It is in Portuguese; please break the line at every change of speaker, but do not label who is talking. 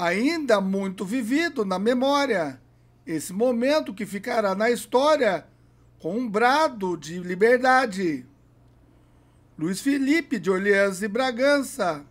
ainda muito vivido na memória, esse momento que ficará na história com um brado de liberdade. Luiz Felipe de Orleans e Bragança